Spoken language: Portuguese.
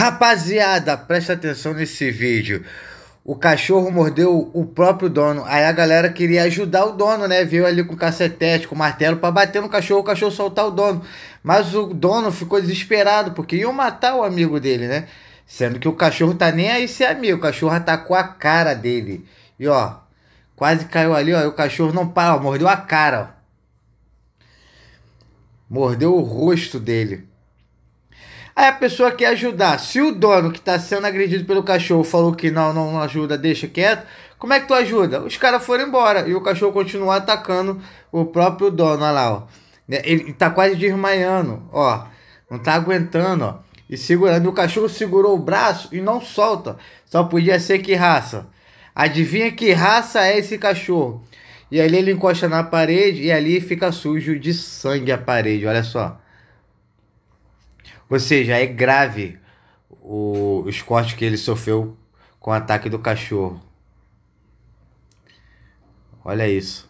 Rapaziada, presta atenção nesse vídeo. O cachorro mordeu o próprio dono. Aí a galera queria ajudar o dono, né? Veio ali com cacetete, com martelo para bater no cachorro, o cachorro soltar o dono. Mas o dono ficou desesperado porque ia matar o amigo dele, né? Sendo que o cachorro tá nem aí ser amigo, o cachorro atacou a cara dele. E ó, quase caiu ali, ó, e o cachorro não para, ó, mordeu a cara, ó. Mordeu o rosto dele. Aí a pessoa quer ajudar. Se o dono que está sendo agredido pelo cachorro falou que não, não, não ajuda, deixa quieto, como é que tu ajuda? Os caras foram embora e o cachorro continua atacando o próprio dono. Olha lá, ó. Né, ele tá quase desmaiando, ó. Não tá aguentando, ó. E segurando. E o cachorro segurou o braço e não solta. Só podia ser que raça. Adivinha que raça é esse cachorro? E ali ele encosta na parede e ali fica sujo de sangue a parede, olha só. Ou seja, é grave o, os cortes que ele sofreu com o ataque do cachorro. Olha isso.